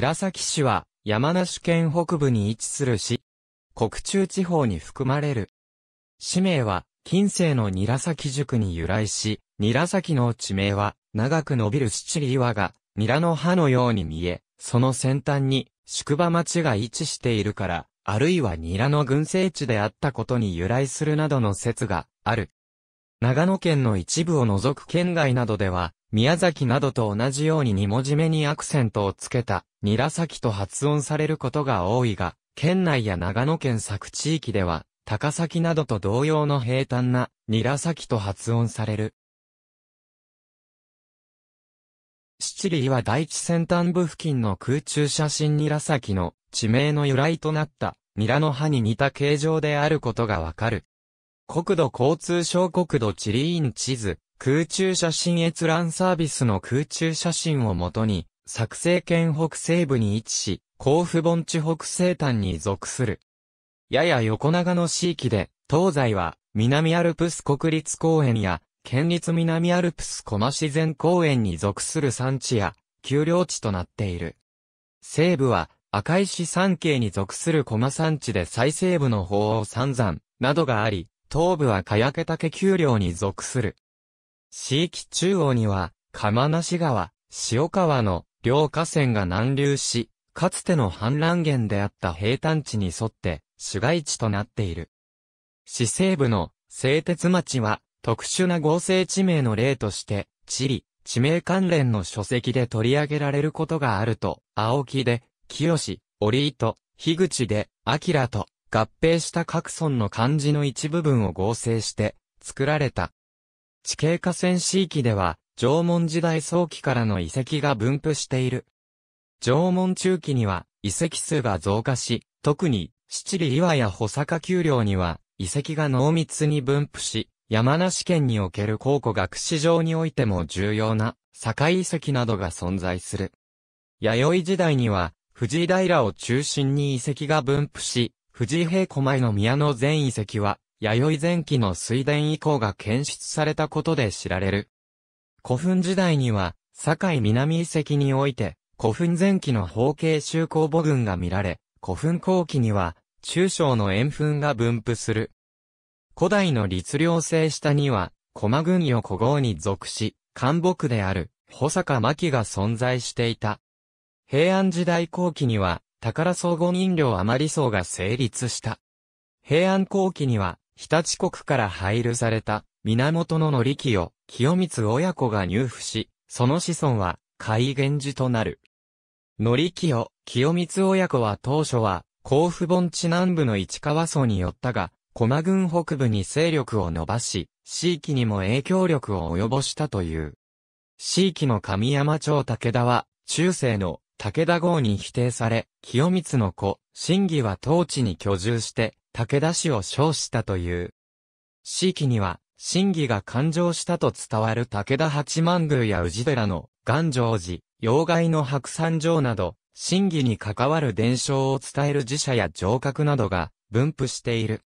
韮崎市は山梨県北部に位置する市。国中地方に含まれる。市名は近世の韮崎塾に由来し、韮崎の地名は長く伸びる七里岩がニラの葉のように見え、その先端に宿場町が位置しているから、あるいはニラの群生地であったことに由来するなどの説がある。長野県の一部を除く県外などでは、宮崎などと同じように2文字目にアクセントをつけた、韮と発音されることが多いが、県内や長野県佐久地域では、高崎などと同様の平坦な、韮と発音される。七里は第一先端部付近の空中写真キの地名の由来となった、ニラの葉に似た形状であることがわかる。国土交通省国土地理院地図、空中写真閲覧サービスの空中写真をもとに、作成県北西部に位置し、甲府盆地北西端に属する。やや横長の地域で、東西は南アルプス国立公園や、県立南アルプス駒自然公園に属する産地や、丘陵地となっている。西部は赤石山系に属する駒山地で最西部の鳳凰三山などがあり、東部は茅ヶ岳丘陵に属する。地域中央には、釜梨川、塩川の両河川が南流し、かつての氾濫源であった平坦地に沿って市街地となっている。市西部の製鉄町は特殊な合成地名の例として、地理、地名関連の書籍で取り上げられることがあると、青木で、清、折井と、樋口で、明と、合併した各村の漢字の一部分を合成して、作られた地形河川地域では、縄文時代早期からの遺跡が分布している。縄文中期には遺跡数が増加し、特に七里岩や保坂丘陵には遺跡が濃密に分布し、山梨県における考古学史上においても重要な境遺跡などが存在する。弥生時代には藤井平を中心に遺跡が分布し、藤井平古前の宮の全遺跡は弥生前期の水田以降が検出されたことで知られる。古墳時代には、堺南遺跡において、古墳前期の方形周公母群が見られ、古墳後期には、中小の円墳が分布する。古代の律令制下には、駒軍与古豪に属し、漢木である、保坂巻が存在していた。平安時代後期には、宝総合人領余り層が成立した。平安後期には、日立国から配慮された、源の則清、清光親子が入府し、その子孫は、海源寺となる。則清、清光親子は当初は、甲府盆地南部の市川荘によったが、駒郡北部に勢力を伸ばし、地域にも影響力を及ぼしたという。地域の神山町武田は、中世の武田号に否定され、清光の子、真偽は当地に居住して、武田氏を称したという。四季には、真偽が誕生したと伝わる武田八幡宮や宇治寺の、願成寺、妖怪の白山城など、真偽に関わる伝承を伝える寺社や城郭などが、分布している。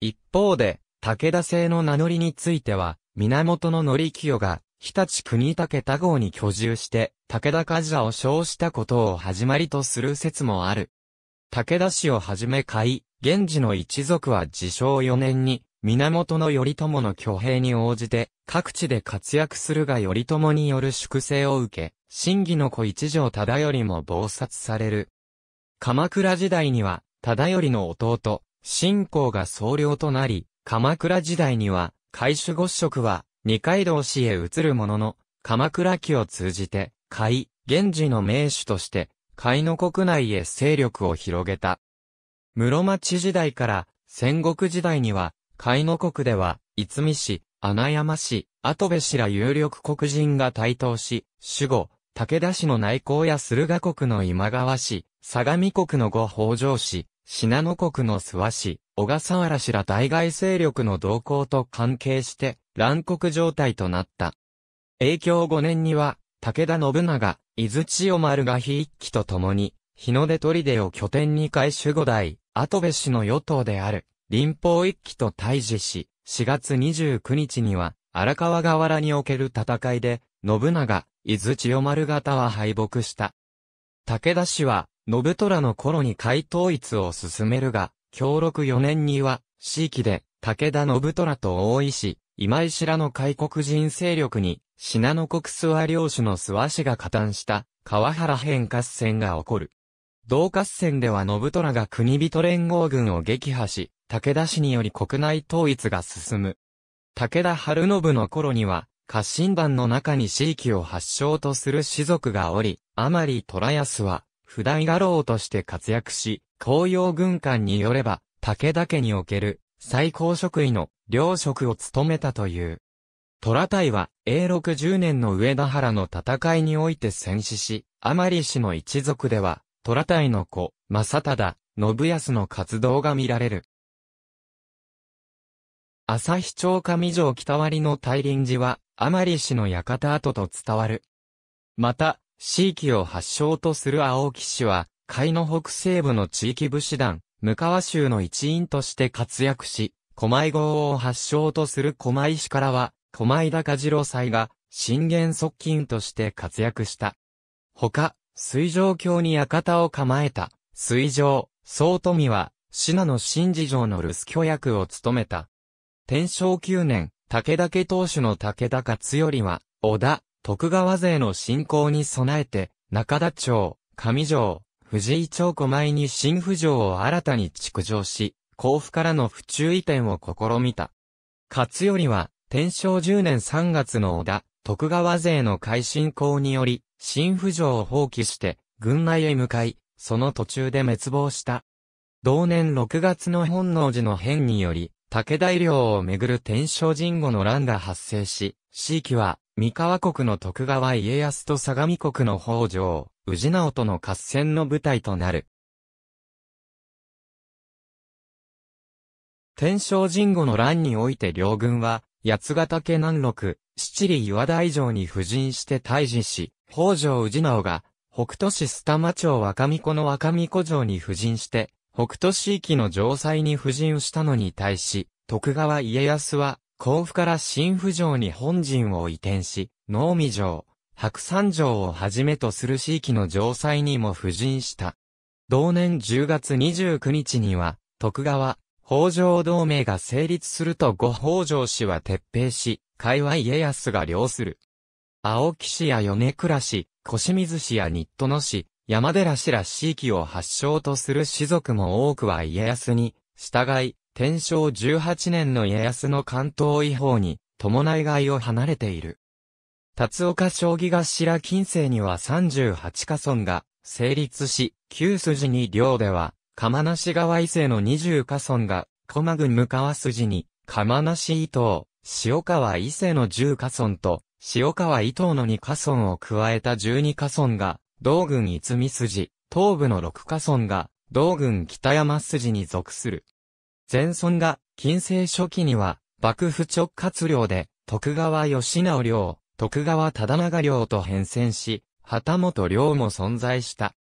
一方で、武田製の名乗りについては、源の乗り清が、日立国武田郷に居住して、武田家者を称したことを始まりとする説もある。武田氏をはじめ会、源氏の一族は自称4年に、源頼朝の挙兵に応じて、各地で活躍するが頼朝による粛清を受け、真偽の子一条忠頼も謀殺される。鎌倉時代には、忠頼の弟、信仰が総領となり、鎌倉時代には、海守御職は、二階堂氏へ移るものの、鎌倉期を通じて、海、源氏の名手として、海の国内へ勢力を広げた。室町時代から戦国時代には、海の国では、逸見氏、穴山氏、跡部氏ら有力国人が台頭し、守護、武田氏の内向や駿河国の今川氏、相模国の後北条氏、信濃国の諏訪市、小笠原氏ら大外勢力の動向と関係して、乱国状態となった。影響5年には、武田信長、伊豆千代丸が非一揆と共に、日の出砦を拠点に改守五代、後部氏の与党である、林邦一揆と対峙し、4月29日には、荒川河原における戦いで、信長、伊豆千代丸方は敗北した。武田氏は、信虎の頃に海統一を進めるが、協力4年には、地域で、武田信虎と大石、今井らの開国人勢力に、信濃国諏訪領主の諏訪氏が加担した、川原変合戦が起こる。同合戦では信虎が国人連合軍を撃破し、武田氏により国内統一が進む。武田春信の頃には、家臣団の中に地域を発祥とする士族がおり、あまり虎安は、普代画廊として活躍し、紅葉軍艦によれば、武田家における最高職位の領職を務めたという。虎隊は、永禄10年の上田原の戦いにおいて戦死し、甘利氏の一族では、虎隊の子、正忠、信康の活動が見られる。朝日町上城北割の大輪寺は、甘利氏の館跡と伝わる。また、地域を発祥とする青木氏は、海の北西部の地域武士団、向川州の一員として活躍し、狛江号を発祥とする狛江氏からは、狛江高次郎祭が、震源側近として活躍した。他、水上橋に館を構えた、水上、総富は、信濃新事城の留守居役を務めた。天正9年、武田家当主の武田勝頼は、織田、徳川勢の侵攻に備えて、中田町、上城、藤井町狛前に新府城を新たに築城し、甲府からの不注意点を試みた。勝頼は、天正10年3月の織田、徳川勢の改進行により、新府城を放棄して、軍内へ向かい、その途中で滅亡した。同年6月の本能寺の変により、武田領をめぐる天正神後の乱が発生し、地域は三河国の徳川家康と相模国の北条、氏直との合戦の舞台となる。天正神後の乱において両軍は、八ヶ岳南六、七里岩大城に布陣して退治し、北条氏直が、北都市須玉町若見子の若見子城に布陣して、北都市域の城塞に布陣したのに対し、徳川家康は、甲府から新府城に本陣を移転し、能見城、白山城をはじめとする地域の城塞にも布陣した。同年10月29日には、徳川、北条同盟が成立すると後北条氏は撤兵し、会話家康が領する。青木氏や米倉氏、小清水氏や日戸野氏、山寺氏ら地域を発祥とする士族も多くは家康に、従い、天正18年の家康の関東違法に、伴い外を離れている。辰岡将棋頭近世には38家村が成立し、旧筋に領では、釜梨川伊勢の20家村が、駒群向川筋に、釜梨伊東、塩川伊勢の10家村と、塩川伊東の2家村を加えた12家村が、道郡泉筋、東部の6家村が、道郡北山筋に属する。前村が、近世初期には、幕府直轄領で、徳川義直領、徳川忠長領と変遷し、旗本領も存在した。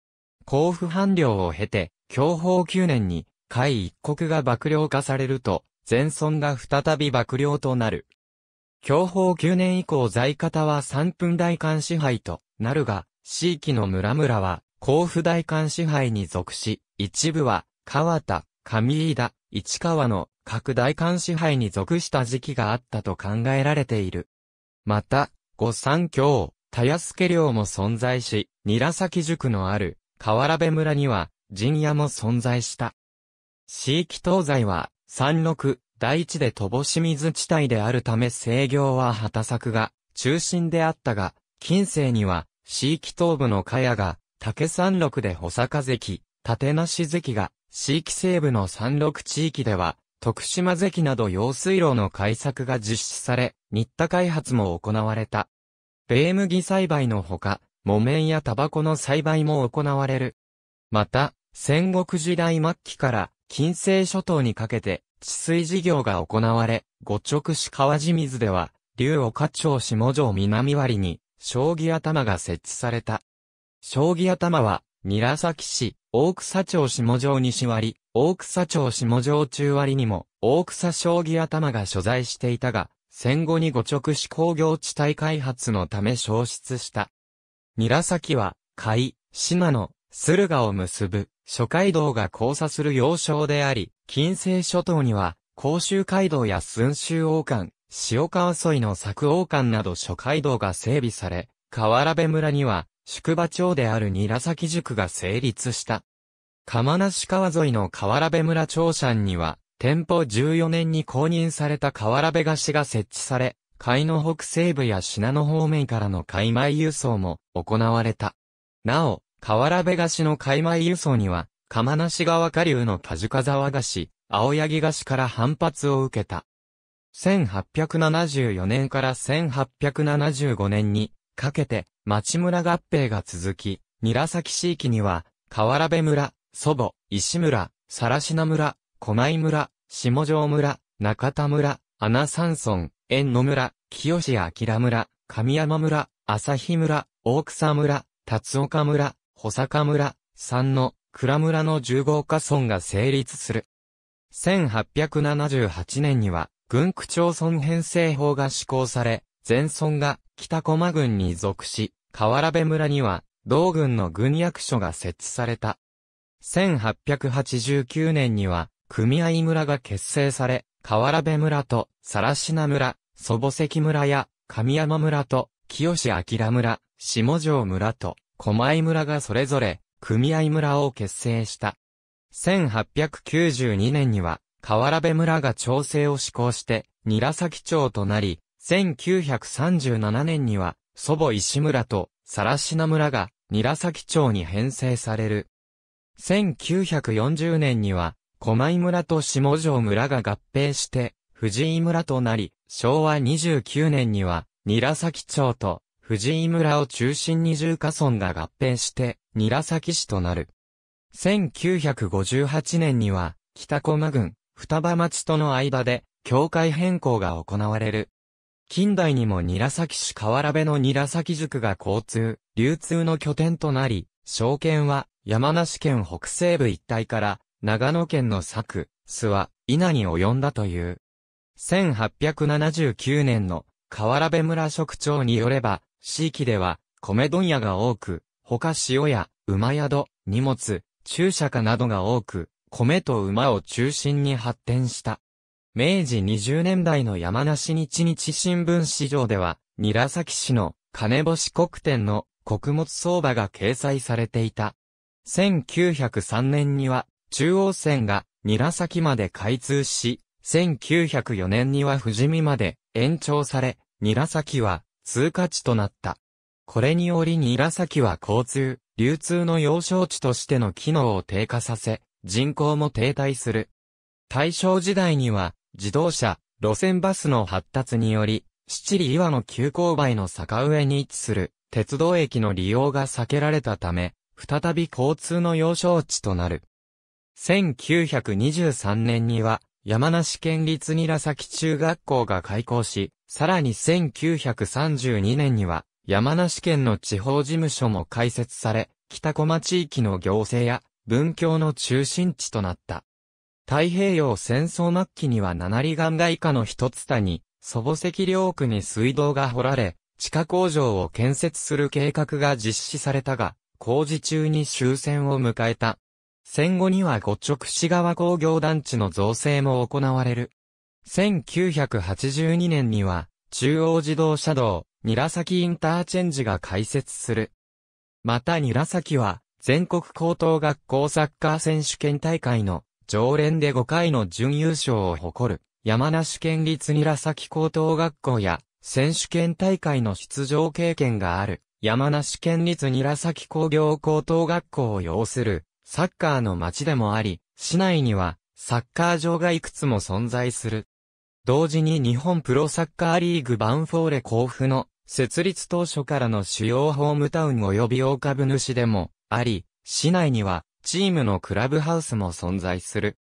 甲府藩領を経て、享保9年に、下位一国が幕領化されると、前村が再び幕領となる。享保9年以降在方は三分大官支配となるが、地域の村々は、甲府大官支配に属し、一部は、川田、上井田、市川の各大官支配に属した時期があったと考えられている。また、御三郷、田安家領も存在し、韮崎塾のある河原部村には陣屋も存在した。地域東西は山麓、大地で乏し水地帯であるため制御は畑作が中心であったが、近世には、地域東部の茅が、竹山麓で穂坂関、立し関が、地域西部の山麓地域では、徳島関など用水路の開削が実施され、新田開発も行われた。米麦栽培のほか、木綿やタバコの栽培も行われる。また、戦国時代末期から近世諸島にかけて治水事業が行われ、五直市川地水では、竜岡町下城南割に、将棋頭が設置された。将棋頭は、韮崎市、大草町下城西割、大草町下城中割にも、大草将棋頭が所在していたが、戦後に五直市工業地帯開発のため消失した。韮崎は、海、島の、駿河を結ぶ、諸街道が交差する要衝であり、近世諸島には、甲州街道や寸州王冠、塩川沿いの佐久王冠など諸街道が整備され、河原部村には、宿場町である韮崎塾が成立した。釜梨川沿いの河原部村町山には、店舗14年に公認された河原部菓子が設置され、海の北西部や品の方面からの海米輸送も行われた。なお、河原部菓子の海米輸送には、釜梨川下流のカジカ沢菓子、青柳菓子から反発を受けた。1874年から1875年にかけて、町村合併が続き、韮崎市域には、河原部村、祖母、石村、更科村、駒井村、下城村、中田村、穴山村、縁野村、清明村、神山村、朝日村、大草村、辰岡村、保坂村、三の、倉村の十五家村が成立する。1878年には、軍区町村編成法が施行され、前村が北駒郡に属し、河原部村には、同郡の軍役所が設置された。1889年には、組合村が結成され、河原部村と、更科村、祖母関村や、神山村と、清明村、下城村と、狛江村がそれぞれ、組合村を結成した。1892年には、河原部村が調整を施行して、韮崎町となり、1937年には、祖母石村と、更科村が、韮崎町に編成される。1940年には、駒井村と下城村が合併して、藤井村となり、昭和29年には、韮崎町と藤井村を中心に住家村が合併して、韮崎市となる。1958年には、北駒郡、双葉町との間で、境界変更が行われる。近代にも韮崎市河原部の韮崎塾が交通、流通の拠点となり、証券は山梨県北西部一帯から長野県の佐久、諏訪、稲に及んだという。1879年の河原部村職長によれば、地域では米問屋が多く、他塩や馬宿、荷物、注射家などが多く、米と馬を中心に発展した。明治20年代の山梨日日新聞市場では、韮崎市の金星国店の穀物相場が掲載されていた。1903年には、中央線が韮崎まで開通し、1904年には富士見まで延長され、韮崎は通過地となった。これにより韮崎は交通、流通の要衝地としての機能を低下させ、人口も停滞する。大正時代には、自動車、路線バスの発達により、七里岩の急勾配の坂上に位置する、鉄道駅の利用が避けられたため、再び交通の要衝地となる。1923年には、山梨県立韮崎中学校が開校し、さらに1932年には、山梨県の地方事務所も開設され、北駒地域の行政や文教の中心地となった。太平洋戦争末期には七里岩外下の一つ谷、祖母石領区に水道が掘られ、地下工場を建設する計画が実施されたが、工事中に終戦を迎えた。戦後には五直市川工業団地の造成も行われる。1982年には、中央自動車道、韮崎インターチェンジが開設する。また韮崎は、全国高等学校サッカー選手権大会の常連で5回の準優勝を誇る、山梨県立韮崎高等学校や、選手権大会の出場経験がある、山梨県立韮崎工業高等学校を要する、サッカーの街でもあり、市内には、サッカー場がいくつも存在する。同時に日本プロサッカーリーグバンフォーレ甲府の、設立当初からの主要ホームタウン及び大株主でも、あり、市内には、チームのクラブハウスも存在する。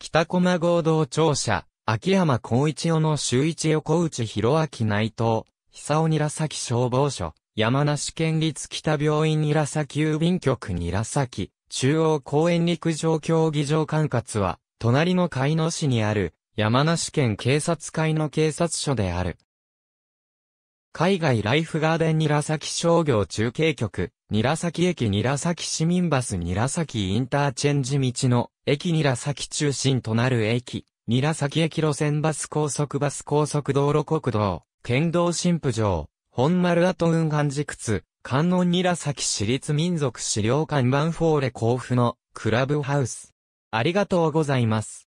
北駒合同庁舎、秋山光一夫の周一横内弘明内藤、久尾韮崎消防署、山梨県立北病院韮崎郵便局韮崎、中央公園陸上競技場管轄は、隣の海野市にある、山梨県警察会の警察署である。海外ライフガーデンニラサキ商業中継局、ニラサキ駅ニラサキ市民バスニラサキインターチェンジ道の駅ニラサキ中心となる駅、ニラサキ駅路線バス高速バス高速道路国道、県道新婦城、本丸跡運搬寺靴、観音ニラサキ市立民族資料館マンフォーレ甲府のクラブハウス。ありがとうございます。